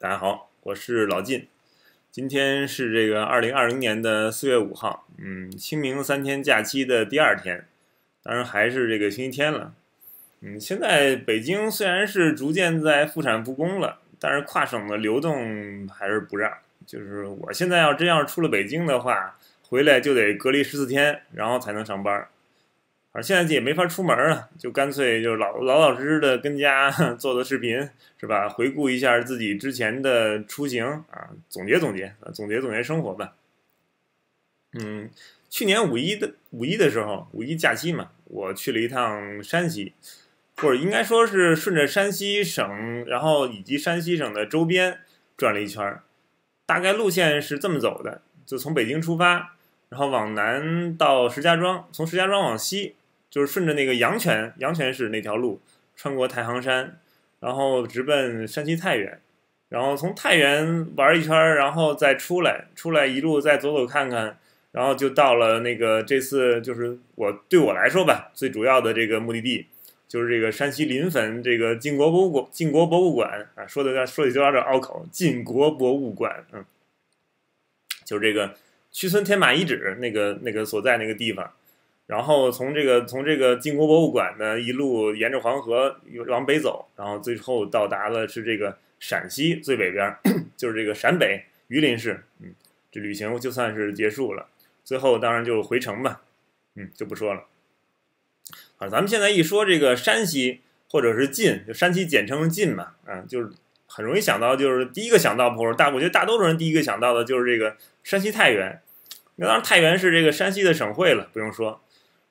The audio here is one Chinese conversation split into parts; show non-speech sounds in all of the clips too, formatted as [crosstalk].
大家好，我是老晋。今天是这个二零二零年的四月五号，嗯，清明三天假期的第二天，当然还是这个星期天了。嗯，现在北京虽然是逐渐在复产复工了，但是跨省的流动还是不让。就是我现在要真要出了北京的话，回来就得隔离十四天，然后才能上班。啊，现在也没法出门了，就干脆就是老老老实实的跟家 [laughs] 做做视频，是吧？回顾一下自己之前的出行啊，总结总结，总结总结生活吧。嗯，去年五一的五一的时候，五一假期嘛，我去了一趟山西，或者应该说是顺着山西省，然后以及山西省的周边转了一圈大概路线是这么走的：就从北京出发，然后往南到石家庄，从石家庄往西。就是顺着那个阳泉，阳泉市那条路，穿过太行山，然后直奔山西太原，然后从太原玩一圈，然后再出来，出来一路再走走看看，然后就到了那个这次就是我对我来说吧，最主要的这个目的地，就是这个山西临汾这个晋国博物馆，晋国博物馆啊，说的说起就有点拗口，晋国博物馆，嗯，就是这个屈村天马遗址那个那个所在那个地方。然后从这个从这个晋国博物馆呢，一路沿着黄河往北走，然后最后到达了是这个陕西最北边，[coughs] 就是这个陕北榆林市。嗯，这旅行就算是结束了。最后当然就回城吧，嗯，就不说了。啊，咱们现在一说这个山西或者是晋，就山西简称晋嘛，啊，就是很容易想到，就是第一个想到或者大我觉得大多数人第一个想到的就是这个山西太原。那当然太原是这个山西的省会了，不用说。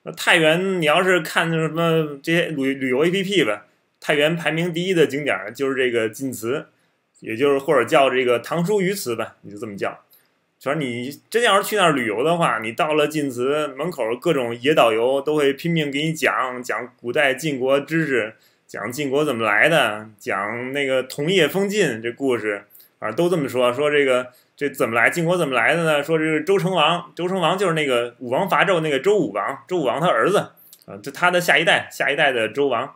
那太原，你要是看什么这些旅旅游 A P P 吧，太原排名第一的景点就是这个晋祠，也就是或者叫这个唐叔虞祠吧，你就这么叫。反正你真要是去那儿旅游的话，你到了晋祠门口，各种野导游都会拼命给你讲讲古代晋国知识，讲晋国怎么来的，讲那个桐叶封晋这故事，反正都这么说，说这个。这怎么来？晋国怎么来的呢？说这个周成王，周成王就是那个武王伐纣那个周武王，周武王他儿子啊，就他的下一代，下一代的周王。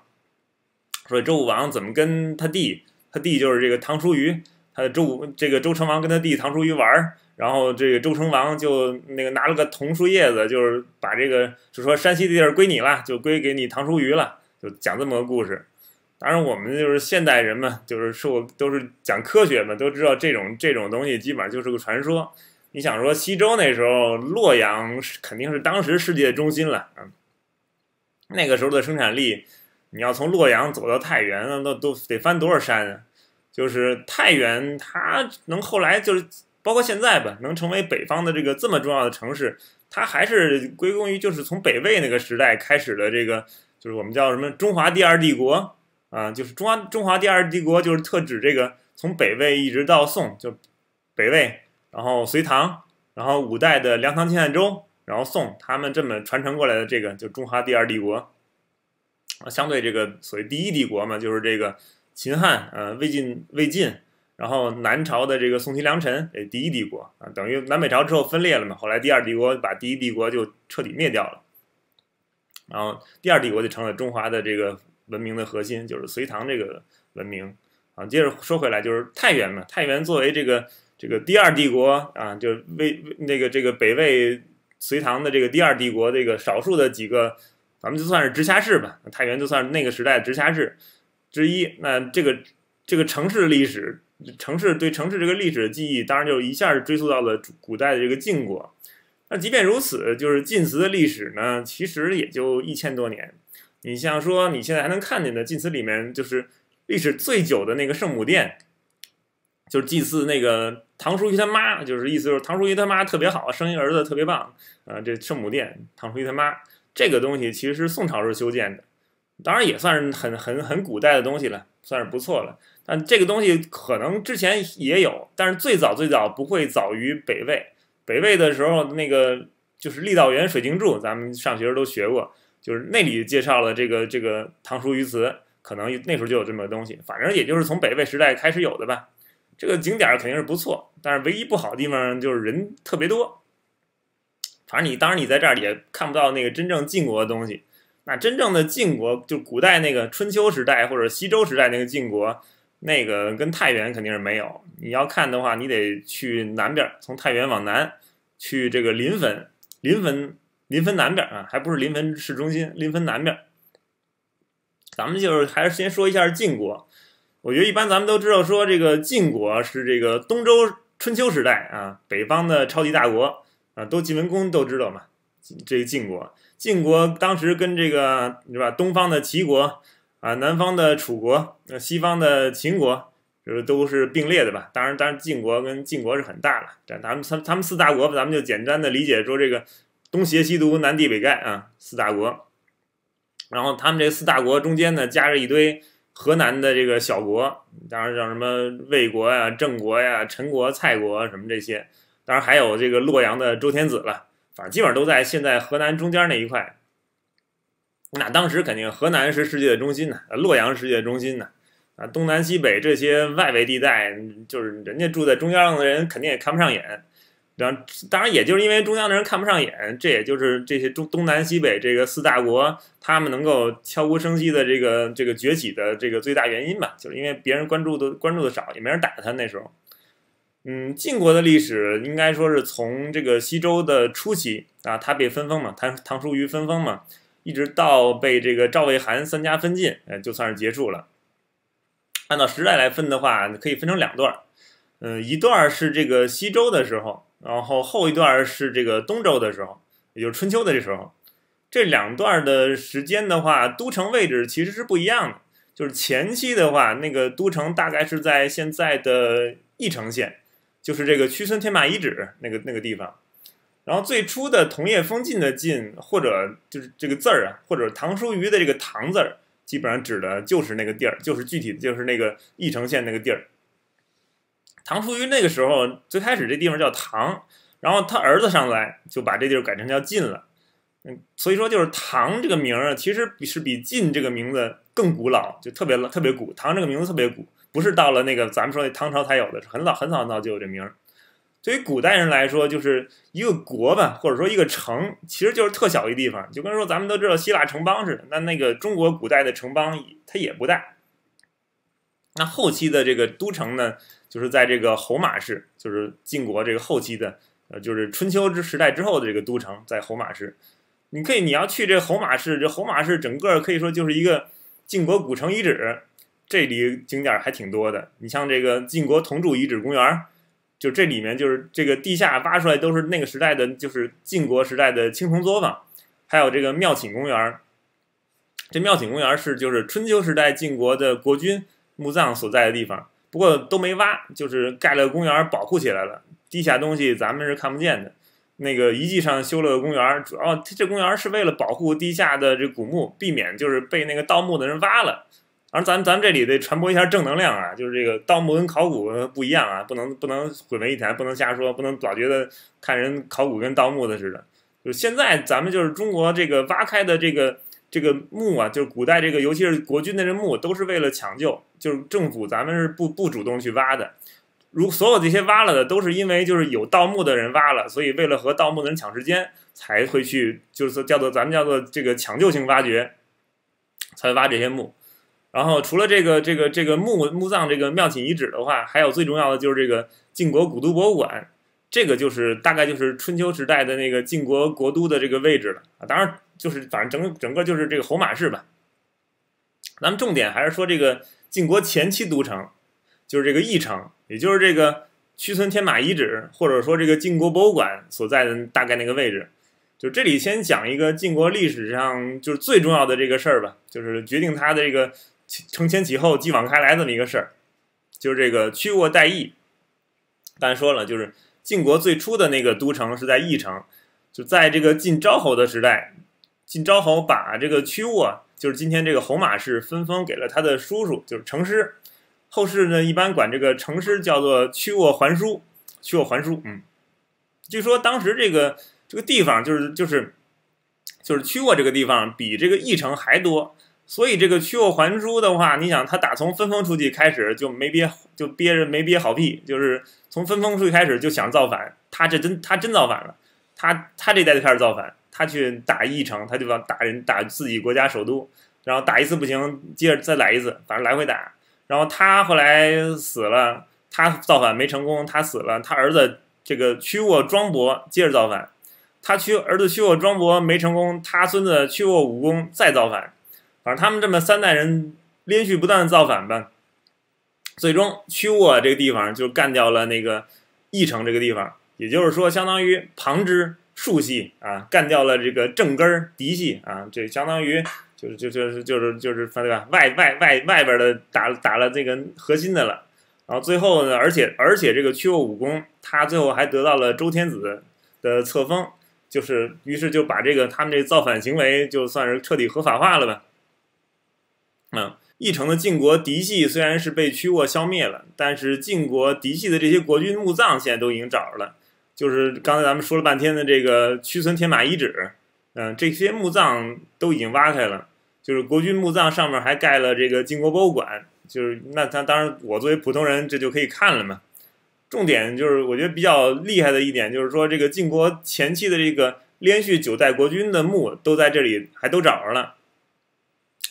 说周武王怎么跟他弟，他弟就是这个唐叔虞，他的周武，这个周成王跟他弟唐叔虞玩儿，然后这个周成王就那个拿了个桐树叶子，就是把这个，就说山西的地儿归你了，就归给你唐叔虞了，就讲这么个故事。当然，我们就是现代人嘛，就是受都是讲科学嘛，都知道这种这种东西基本上就是个传说。你想说西周那时候洛阳肯定是当时世界中心了，嗯，那个时候的生产力，你要从洛阳走到太原，那那都得翻多少山啊？就是太原，它能后来就是包括现在吧，能成为北方的这个这么重要的城市，它还是归功于就是从北魏那个时代开始的这个，就是我们叫什么中华第二帝国。啊，就是中华中华第二帝国，就是特指这个从北魏一直到宋，就北魏，然后隋唐，然后五代的梁唐晋汉周，然后宋，他们这么传承过来的这个，就中华第二帝国。啊，相对这个所谓第一帝国嘛，就是这个秦汉，呃，魏晋，魏晋，然后南朝的这个宋齐梁陈，这第一帝国啊，等于南北朝之后分裂了嘛，后来第二帝国把第一帝国就彻底灭掉了，然后第二帝国就成了中华的这个。文明的核心就是隋唐这个文明啊。接着说回来，就是太原嘛。太原作为这个这个第二帝国啊，就魏那个这个北魏、隋唐的这个第二帝国，这个少数的几个，咱们就算是直辖市吧。太原就算是那个时代直辖市之一。那这个这个城市历史，城市对城市这个历史的记忆，当然就一下追溯到了古代的这个晋国。那即便如此，就是晋祠的历史呢，其实也就一千多年。你像说你现在还能看见的，晋祠里面就是历史最久的那个圣母殿，就是祭祀那个唐叔虞他妈，就是意思就是唐叔虞他妈特别好，生一儿子特别棒，啊，这圣母殿唐叔虞他妈这个东西其实宋朝时候修建的，当然也算是很很很古代的东西了，算是不错了。但这个东西可能之前也有，但是最早最早不会早于北魏，北魏的时候那个就是郦道元《水经注》，咱们上学时候都学过。就是那里介绍了这个这个唐叔虞祠，可能那时候就有这么个东西，反正也就是从北魏时代开始有的吧。这个景点肯定是不错，但是唯一不好的地方就是人特别多。反正你当然你在这儿也看不到那个真正晋国的东西，那真正的晋国就古代那个春秋时代或者西周时代那个晋国，那个跟太原肯定是没有。你要看的话，你得去南边，从太原往南去这个临汾，临汾。临汾南边啊，还不是临汾市中心，临汾南边。咱们就是还是先说一下晋国，我觉得一般咱们都知道说这个晋国是这个东周春秋时代啊，北方的超级大国啊，都晋文公都知道嘛。这个晋国，晋国当时跟这个是吧，东方的齐国啊，南方的楚国，西方的秦国，就是都是并列的吧。当然，当然晋国跟晋国是很大了，但咱们他他们四大国，咱们就简单的理解说这个。东邪西毒南帝北丐啊，四大国，然后他们这四大国中间呢，夹着一堆河南的这个小国，当然叫什么魏国呀、郑国呀、陈国、蔡国什么这些，当然还有这个洛阳的周天子了。反正基本上都在现在河南中间那一块。那当时肯定河南是世界的中心呢，洛阳世界的中心呢。啊，东南西北这些外围地带，就是人家住在中央的人肯定也看不上眼。然后，当然也就是因为中央的人看不上眼，这也就是这些中东南西北这个四大国，他们能够悄无声息的这个这个崛起的这个最大原因吧，就是因为别人关注的关注的少，也没人打他那时候。嗯，晋国的历史应该说是从这个西周的初期啊，他被分封嘛，唐唐叔虞分封嘛，一直到被这个赵魏韩三家分晋，哎，就算是结束了。按照时代来分的话，可以分成两段儿，嗯，一段儿是这个西周的时候。然后后一段儿是这个东周的时候，也就是春秋的这时候，这两段儿的时间的话，都城位置其实是不一样的。就是前期的话，那个都城大概是在现在的翼城县，就是这个屈村天马遗址那个那个地方。然后最初的同叶封禁的禁，或者就是这个字儿啊，或者唐书虞的这个唐字儿，基本上指的就是那个地儿，就是具体的就是那个翼城县那个地儿。唐叔虞那个时候最开始这地方叫唐，然后他儿子上来就把这地儿改成叫晋了，嗯，所以说就是唐这个名儿其实是比晋这个名字更古老，就特别特别古。唐这个名字特别古，不是到了那个咱们说那唐朝才有的，是很早很早很早就有这名儿。对于古代人来说，就是一个国吧，或者说一个城，其实就是特小一地方，就跟说咱们都知道希腊城邦似的。那那个中国古代的城邦，它也不大。那后期的这个都城呢？就是在这个侯马市，就是晋国这个后期的，呃，就是春秋之时代之后的这个都城，在侯马市。你可以，你要去这侯马市，这侯马市整个可以说就是一个晋国古城遗址，这里景点还挺多的。你像这个晋国铜铸遗址公园，就这里面就是这个地下挖出来都是那个时代的，就是晋国时代的青铜作坊，还有这个庙寝公园。这庙寝公园是就是春秋时代晋国的国君墓葬所在的地方。不过都没挖，就是盖了个公园保护起来了。地下东西咱们是看不见的，那个遗迹上修了个公园，主要这公园是为了保护地下的这古墓，避免就是被那个盗墓的人挖了。而咱咱这里得传播一下正能量啊，就是这个盗墓跟考古不一样啊，不能不能混为一谈，不能瞎说，不能老觉得看人考古跟盗墓的似的。就现在咱们就是中国这个挖开的这个。这个墓啊，就是古代这个，尤其是国君的这墓，都是为了抢救，就是政府咱们是不不主动去挖的。如所有这些挖了的，都是因为就是有盗墓的人挖了，所以为了和盗墓的人抢时间，才会去就是说叫做咱们叫做这个抢救性挖掘，才挖这些墓。然后除了这个这个这个墓墓葬这个庙寝遗址的话，还有最重要的就是这个晋国古都博物馆。这个就是大概就是春秋时代的那个晋国国都的这个位置了啊，当然就是反正整整个就是这个侯马市吧。咱们重点还是说这个晋国前期都城，就是这个邑城，也就是这个屈村天马遗址，或者说这个晋国博物馆所在的大概那个位置。就这里先讲一个晋国历史上就是最重要的这个事儿吧，就是决定它的这个承前启后、继往开来这么一个事儿，就是这个屈沃代邑。刚才说了，就是。晋国最初的那个都城是在翼城，就在这个晋昭侯的时代，晋昭侯把这个曲沃，就是今天这个侯马市，分封给了他的叔叔，就是成师。后世呢一般管这个成师叫做曲沃桓叔。曲沃桓叔，嗯，据说当时这个这个地方，就是就是就是曲沃这个地方，比这个翼城还多。所以这个屈沃还珠的话，你想他打从分封出去开始就没憋就憋着没憋好屁，就是从分封出去开始就想造反。他这真他真造反了，他他这代就开始造反，他去打义城，他就把打人打自己国家首都，然后打一次不行，接着再来一次，反正来回打。然后他后来死了，他造反没成功，他死了，他儿子这个屈沃庄伯接着造反，他屈儿子屈沃庄伯没成功，他孙子屈沃武功再造反。反正他们这么三代人连续不断的造反吧，最终曲沃这个地方就干掉了那个义城这个地方，也就是说相当于旁支竖系啊，干掉了这个正根嫡系啊，这相当于就是就就是就是就是对吧？外外外外边的打打了这个核心的了，然后最后呢，而且而且这个曲沃武功他最后还得到了周天子的册封，就是于是就把这个他们这造反行为就算是彻底合法化了呗。嗯，一城的晋国嫡系虽然是被屈沃消灭了，但是晋国嫡系的这些国君墓葬现在都已经找着了，就是刚才咱们说了半天的这个屈村铁马遗址，嗯，这些墓葬都已经挖开了，就是国君墓葬上面还盖了这个晋国博物馆，就是那他当然我作为普通人这就可以看了嘛。重点就是我觉得比较厉害的一点就是说这个晋国前期的这个连续九代国君的墓都在这里还都找着了。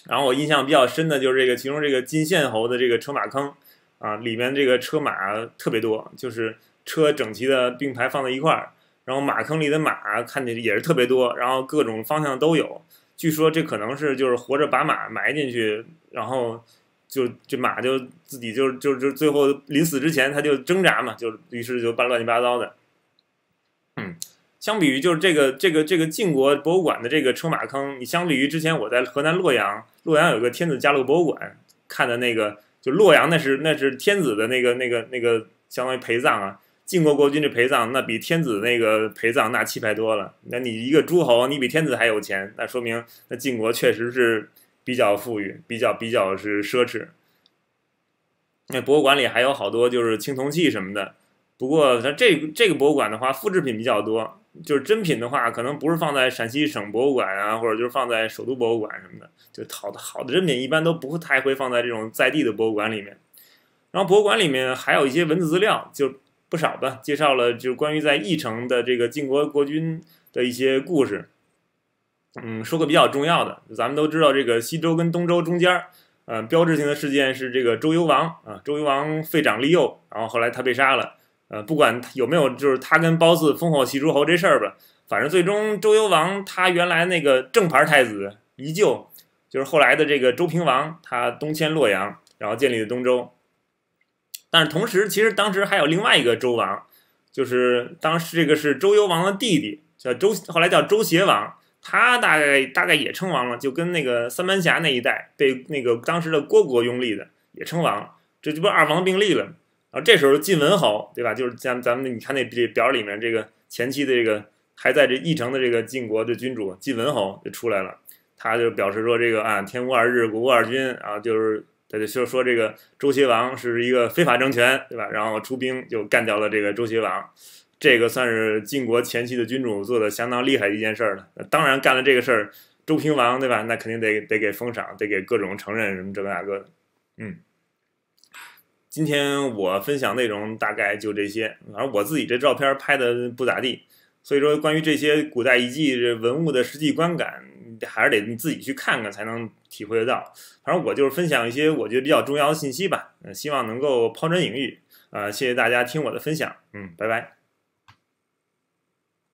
然后我印象比较深的就是这个，其中这个金线侯的这个车马坑，啊，里面这个车马特别多，就是车整齐的并排放在一块儿，然后马坑里的马看见也是特别多，然后各种方向都有。据说这可能是就是活着把马埋进去，然后就这马就自己就就就最后临死之前他就挣扎嘛，就于是就把乱七八糟的。相比于就是这个这个这个晋国博物馆的这个车马坑，你相比于之前我在河南洛阳，洛阳有个天子驾六博物馆看的那个，就洛阳那是那是天子的那个那个那个相当于陪葬啊，晋国国君的陪葬那比天子那个陪葬那气派多了。那你一个诸侯你比天子还有钱，那说明那晋国确实是比较富裕，比较比较是奢侈。那博物馆里还有好多就是青铜器什么的。不过，它这这个博物馆的话，复制品比较多。就是真品的话，可能不是放在陕西省博物馆啊，或者就是放在首都博物馆什么的。就好的好的真品，一般都不会太会放在这种在地的博物馆里面。然后博物馆里面还有一些文字资料，就不少吧，介绍了，就关于在邑城的这个晋国国君的一些故事。嗯，说个比较重要的，咱们都知道，这个西周跟东周中间，嗯，标志性的事件是这个周幽王啊，周幽王废长立幼，然后后来他被杀了。呃，不管有没有，就是他跟褒姒烽火戏诸侯这事儿吧，反正最终周幽王他原来那个正牌太子依旧，就是后来的这个周平王，他东迁洛阳，然后建立了东周。但是同时，其实当时还有另外一个周王，就是当时这个是周幽王的弟弟，叫周，后来叫周邪王，他大概大概也称王了，就跟那个三门峡那一带被那个当时的虢国拥立的也称王，这就不二王并立了。然后这时候晋文侯，对吧？就是像咱们你看那这表里面这个前期的这个还在这翼城的这个晋国的君主晋文侯就出来了，他就表示说这个啊天无二日，国无二君啊，就是他就说说这个周携王是一个非法政权，对吧？然后出兵就干掉了这个周携王，这个算是晋国前期的君主做的相当厉害一件事儿了。当然干了这个事儿，周平王，对吧？那肯定得得给封赏，得给各种承认什么这那大个。嗯。今天我分享内容大概就这些，反正我自己这照片拍的不咋地，所以说关于这些古代遗迹文物的实际观感，还是得你自己去看看才能体会得到。反正我就是分享一些我觉得比较重要的信息吧，希望能够抛砖引玉。呃，谢谢大家听我的分享，嗯，拜拜。